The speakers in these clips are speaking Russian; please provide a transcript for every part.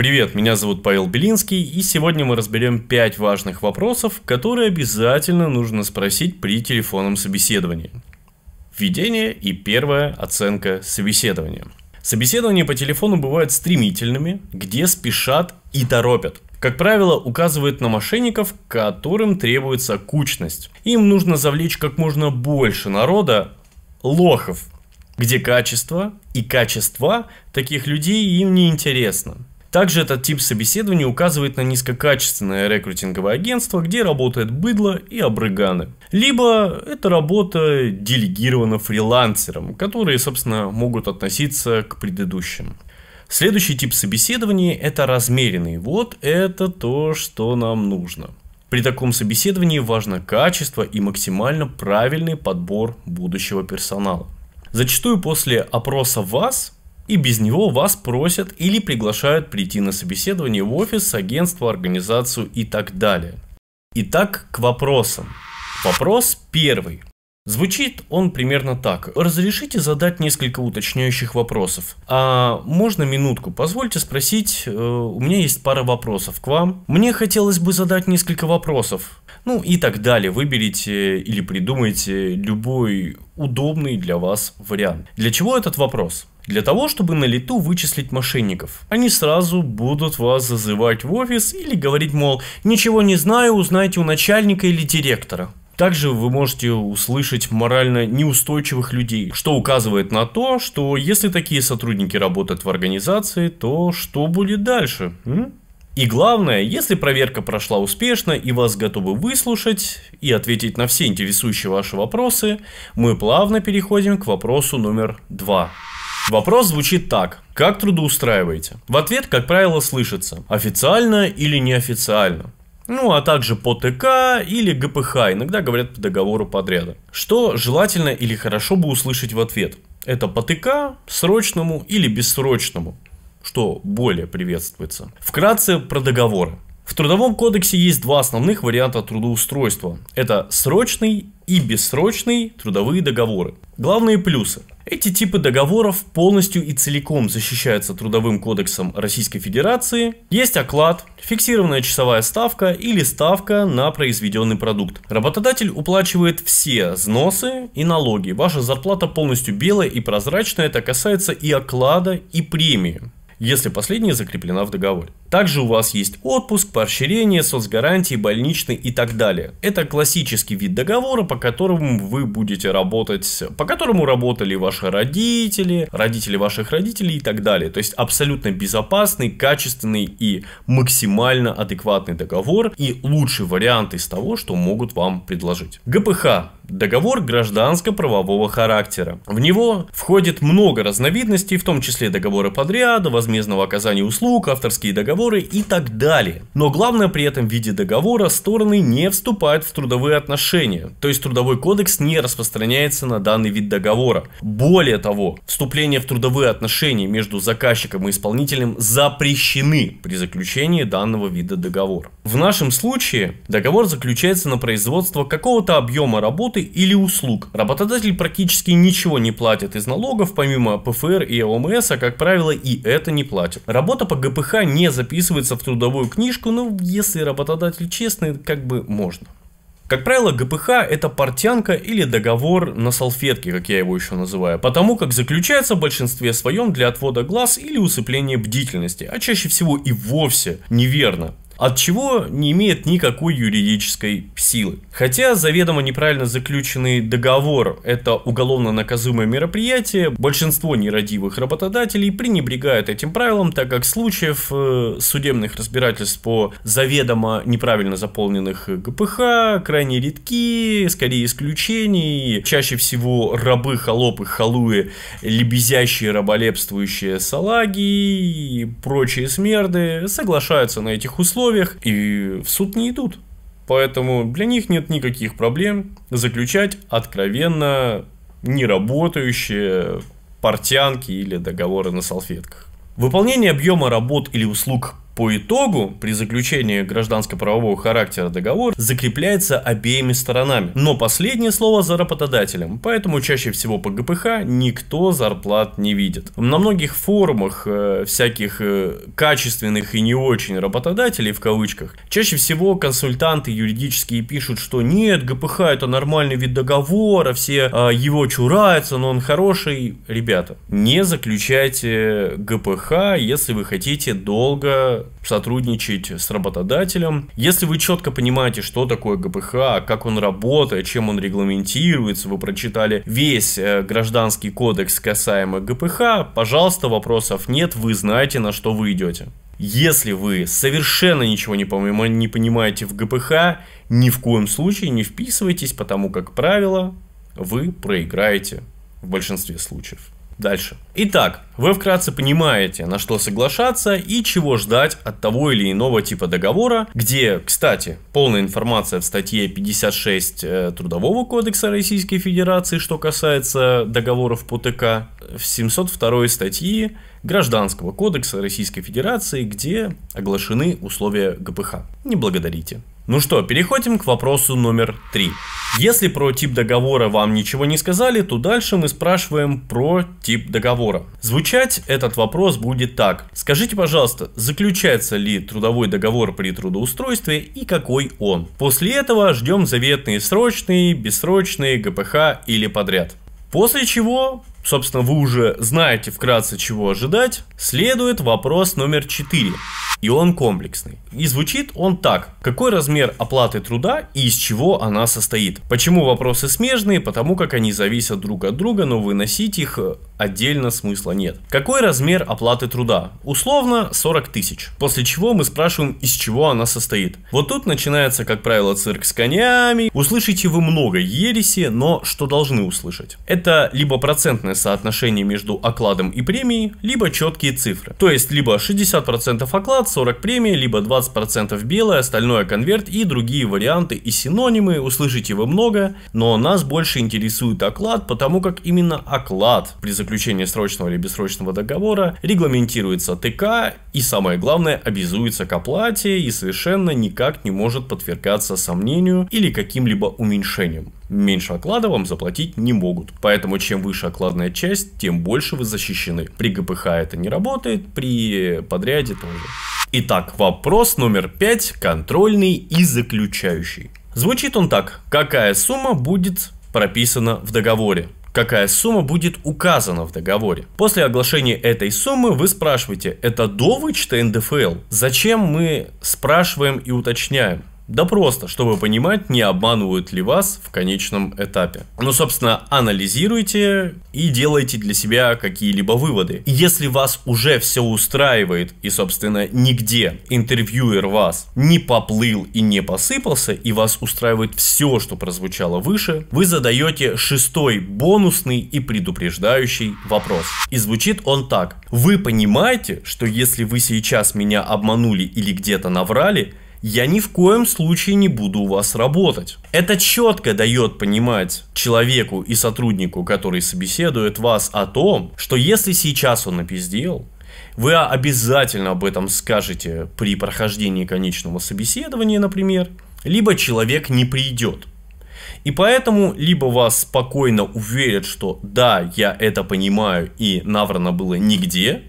Привет, меня зовут Павел Белинский, и сегодня мы разберем 5 важных вопросов, которые обязательно нужно спросить при телефонном собеседовании. Введение и первая оценка собеседования. Собеседования по телефону бывают стремительными, где спешат и торопят. Как правило, указывают на мошенников, которым требуется кучность. Им нужно завлечь как можно больше народа, лохов, где качество и качества таких людей им не интересно. Также этот тип собеседования указывает на низкокачественное рекрутинговое агентство, где работает быдло и обрыганы. Либо эта работа делегирована фрилансерам, которые, собственно, могут относиться к предыдущим. Следующий тип собеседования – это размеренный. Вот это то, что нам нужно. При таком собеседовании важно качество и максимально правильный подбор будущего персонала. Зачастую после опроса вас и без него вас просят или приглашают прийти на собеседование в офис, агентство, организацию и так далее. Итак, к вопросам. Вопрос первый. Звучит он примерно так. Разрешите задать несколько уточняющих вопросов. А можно минутку? Позвольте спросить, э, у меня есть пара вопросов к вам. Мне хотелось бы задать несколько вопросов. Ну и так далее. Выберите или придумайте любой удобный для вас вариант. Для чего этот вопрос? для того, чтобы на лету вычислить мошенников. Они сразу будут вас зазывать в офис или говорить, мол, ничего не знаю, узнайте у начальника или директора. Также вы можете услышать морально неустойчивых людей, что указывает на то, что если такие сотрудники работают в организации, то что будет дальше? М? И главное, если проверка прошла успешно и вас готовы выслушать и ответить на все интересующие ваши вопросы, мы плавно переходим к вопросу номер два. Вопрос звучит так. Как трудоустраиваете? В ответ, как правило, слышится официально или неофициально. Ну, а также по ТК или ГПХ, иногда говорят по договору подряда. Что желательно или хорошо бы услышать в ответ? Это по ТК, срочному или бессрочному, что более приветствуется. Вкратце про договоры. В Трудовом кодексе есть два основных варианта трудоустройства. Это срочный и бессрочные трудовые договоры. Главные плюсы. Эти типы договоров полностью и целиком защищаются Трудовым кодексом Российской Федерации. Есть оклад, фиксированная часовая ставка или ставка на произведенный продукт. Работодатель уплачивает все взносы и налоги. Ваша зарплата полностью белая и прозрачная, это касается и оклада, и премии, если последняя закреплена в договоре. Также у вас есть отпуск, поощрение, соцгарантии, больничный и так далее. Это классический вид договора, по которому вы будете работать, по которому работали ваши родители, родители ваших родителей и так далее. То есть абсолютно безопасный, качественный и максимально адекватный договор и лучший вариант из того, что могут вам предложить. ГПХ Договор гражданско-правового характера. В него входит много разновидностей, в том числе договоры подряда, возмездного оказания услуг, авторские договоры, договоры и так далее. Но главное при этом в виде договора стороны не вступают в трудовые отношения, то есть трудовой кодекс не распространяется на данный вид договора. Более того, вступление в трудовые отношения между заказчиком и исполнителем запрещены при заключении данного вида договора. В нашем случае договор заключается на производство какого-то объема работы или услуг. Работодатель практически ничего не платит из налогов, помимо ПФР и ОМС, а как правило и это не платит. Работа по ГПХ не запрещена записывается в трудовую книжку, ну, если работодатель честный, как бы можно. Как правило, ГПХ – это портянка или договор на салфетке, как я его еще называю, потому как заключается в большинстве своем для отвода глаз или усыпления бдительности, а чаще всего и вовсе неверно от чего не имеет никакой юридической силы. Хотя заведомо неправильно заключенный договор – это уголовно наказуемое мероприятие, большинство нерадивых работодателей пренебрегают этим правилом, так как случаев э, судебных разбирательств по заведомо неправильно заполненных ГПХ крайне редки, скорее исключений, чаще всего рабы, холопы, халуи, лебезящие, раболепствующие салаги и прочие смерды соглашаются на этих условиях, условиях и в суд не идут. Поэтому для них нет никаких проблем заключать откровенно неработающие портянки или договоры на салфетках. Выполнение объема работ или услуг по итогу, при заключении гражданско-правового характера договор закрепляется обеими сторонами, но последнее слово за работодателем, поэтому чаще всего по ГПХ никто зарплат не видит. На многих форумах э, всяких э, качественных и не очень работодателей в кавычках, чаще всего консультанты юридические пишут, что нет, ГПХ это нормальный вид договора, все э, его чураются, но он хороший. Ребята, не заключайте э, ГПХ, если вы хотите долго сотрудничать с работодателем. Если вы четко понимаете, что такое ГПХ, как он работает, чем он регламентируется, вы прочитали весь э, гражданский кодекс касаемо ГПХ, пожалуйста, вопросов нет, вы знаете, на что вы идете. Если вы совершенно ничего не понимаете в ГПХ, ни в коем случае не вписывайтесь, потому как правило, вы проиграете в большинстве случаев дальше. Итак, вы вкратце понимаете, на что соглашаться и чего ждать от того или иного типа договора, где, кстати, полная информация в статье 56 э, Трудового кодекса Российской Федерации, что касается договоров по ТК, в 702 статье Гражданского кодекса Российской Федерации, где оглашены условия ГПХ. Не благодарите. Ну что, переходим к вопросу номер три. Если про тип договора вам ничего не сказали, то дальше мы спрашиваем про тип договора. Звучать этот вопрос будет так. Скажите, пожалуйста, заключается ли трудовой договор при трудоустройстве и какой он? После этого ждем заветные срочные, бессрочные, ГПХ или подряд. После чего собственно, вы уже знаете вкратце, чего ожидать, следует вопрос номер 4. И он комплексный. И звучит он так. Какой размер оплаты труда и из чего она состоит? Почему вопросы смежные? Потому как они зависят друг от друга, но выносить их э, отдельно смысла нет. Какой размер оплаты труда? Условно 40 тысяч. После чего мы спрашиваем, из чего она состоит. Вот тут начинается, как правило, цирк с конями. Услышите вы много ереси, но что должны услышать? Это либо процентное соотношение между окладом и премией, либо четкие цифры. То есть, либо 60% оклад, 40 премия, либо 20% белое, остальное конверт и другие варианты и синонимы. Услышите вы много, но нас больше интересует оклад, потому как именно оклад при заключении заключения срочного или бессрочного договора, регламентируется ТК и, самое главное, обязуется к оплате и совершенно никак не может подвергаться сомнению или каким-либо уменьшением. Меньше оклада вам заплатить не могут, поэтому чем выше окладная часть, тем больше вы защищены. При ГПХ это не работает, при подряде тоже. Итак, вопрос номер пять, контрольный и заключающий. Звучит он так. Какая сумма будет прописана в договоре? какая сумма будет указана в договоре. После оглашения этой суммы вы спрашиваете, это до вычета НДФЛ? Зачем мы спрашиваем и уточняем? Да просто, чтобы понимать, не обманывают ли вас в конечном этапе. Ну, собственно, анализируйте и делайте для себя какие-либо выводы. если вас уже все устраивает и, собственно, нигде интервьюер вас не поплыл и не посыпался, и вас устраивает все, что прозвучало выше, вы задаете шестой бонусный и предупреждающий вопрос. И звучит он так. Вы понимаете, что если вы сейчас меня обманули или где-то наврали, я ни в коем случае не буду у вас работать. Это четко дает понимать человеку и сотруднику, который собеседует вас о том, что если сейчас он напиздел, вы обязательно об этом скажете при прохождении конечного собеседования, например, либо человек не придет. И поэтому либо вас спокойно уверят, что да, я это понимаю и наврано было нигде,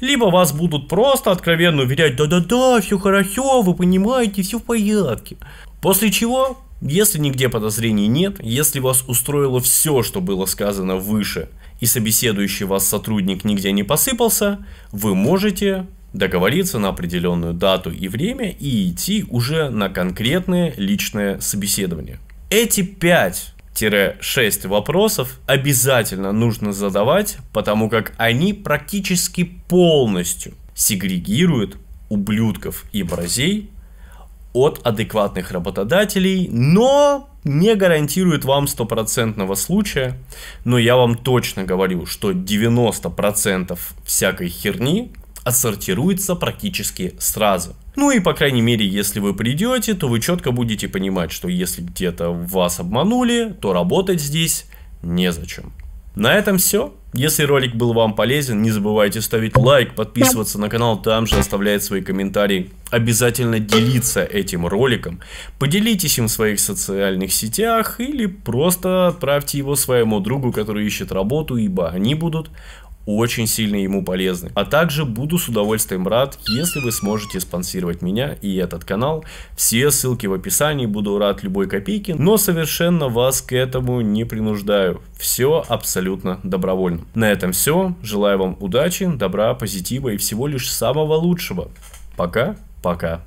либо вас будут просто откровенно уверять, да-да-да, все хорошо, вы понимаете, все в порядке. После чего, если нигде подозрений нет, если вас устроило все, что было сказано выше, и собеседующий вас сотрудник нигде не посыпался, вы можете договориться на определенную дату и время и идти уже на конкретное личное собеседование. Эти пять 5-6 вопросов обязательно нужно задавать, потому как они практически полностью сегрегируют ублюдков и брАЗЕЙ от адекватных работодателей, но не гарантирует вам стопроцентного случая, но я вам точно говорю, что 90% всякой херни отсортируется практически сразу – ну и, по крайней мере, если вы придете, то вы четко будете понимать, что если где-то вас обманули, то работать здесь незачем. На этом все. Если ролик был вам полезен, не забывайте ставить лайк, подписываться на канал, там же оставлять свои комментарии. Обязательно делиться этим роликом. Поделитесь им в своих социальных сетях или просто отправьте его своему другу, который ищет работу, ибо они будут очень сильно ему полезны. А также буду с удовольствием рад, если вы сможете спонсировать меня и этот канал. Все ссылки в описании, буду рад любой копейке, но совершенно вас к этому не принуждаю. Все абсолютно добровольно. На этом все. Желаю вам удачи, добра, позитива и всего лишь самого лучшего. Пока, пока.